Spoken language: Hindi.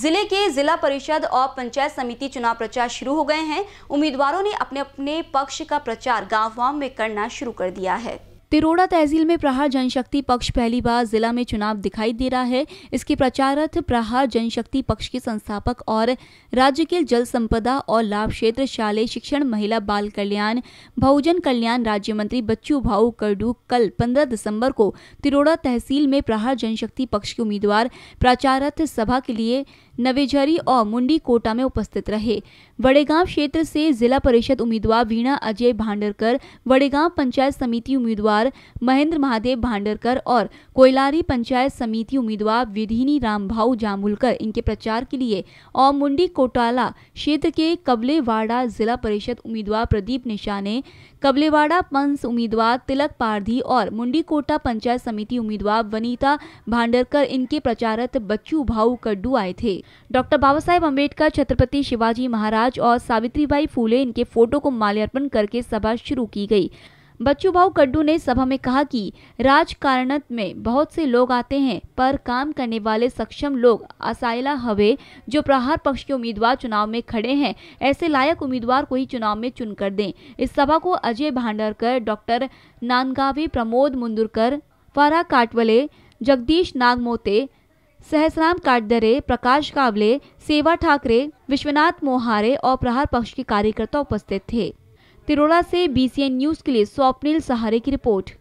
जिले के जिला परिषद और पंचायत समिति चुनाव प्रचार शुरू हो गए हैं उम्मीदवारों ने अपने अपने पक्ष का प्रचार गाँव गांव में करना शुरू कर दिया है तिरोड़ा तहसील में प्रहार जनशक्ति पक्ष पहली बार जिला में चुनाव दिखाई दे रहा है इसके प्रचारथ प्रहार जनशक्ति पक्ष के संस्थापक और राज्य के जल संपदा और लाभ क्षेत्र शाले शिक्षण महिला बाल कल्याण बहुजन कल्याण राज्य मंत्री बच्चू भाऊ कर्डू कल 15 दिसंबर को तिरोड़ा तहसील में प्रहार जनशक्ति पक्ष के उम्मीदवार प्रचारथ सभा के लिए नवेझरी और मुंडी कोटा में उपस्थित रहे वड़ेगांव क्षेत्र से जिला परिषद उम्मीदवार वीणा अजय भांडरकर वड़ेगांव पंचायत समिति उम्मीदवार उम्मीदवार महेंद्र महादेव भांडरकर और कोयलारी पंचायत समिति उम्मीदवार विधिनी रामभाऊ जामुलकर इनके प्रचार के लिए और मुंडी कोटाला क्षेत्र के कबलेवाड़ा जिला परिषद उम्मीदवार प्रदीप निशा ने कबलेवाड़ा पंस उम्मीदवार तिलक पारधी और मुंडी कोटा पंचायत समिति उम्मीदवार वनीता भांडरकर इनके प्रचारत बच्चू भाऊ कड्डू आए थे डॉक्टर बाबा साहेब अम्बेडकर छत्रपति शिवाजी महाराज और सावित्रीबाई फूले इनके फोटो को माल्यार्पण करके सभा शुरू की गई बच्चू भाऊ कड्डू ने सभा में कहा कि राजकारणत में बहुत से लोग आते हैं पर काम करने वाले सक्षम लोग असायला हवे जो प्रहार पक्ष के उम्मीदवार चुनाव में खड़े हैं ऐसे लायक उम्मीदवार को ही चुनाव में चुन कर दें इस सभा को अजय भांडरकर डॉक्टर नानगावी प्रमोद मुंदुरकर फारा काटवले जगदीश नागमोते सहसराम काटदरे प्रकाश कावले सेवा ठाकरे विश्वनाथ मोहारे और प्रहार पक्ष के कार्यकर्ता उपस्थित थे तिरोड़ा से बीसीएन न्यूज के लिए स्वप्निल सहारे की रिपोर्ट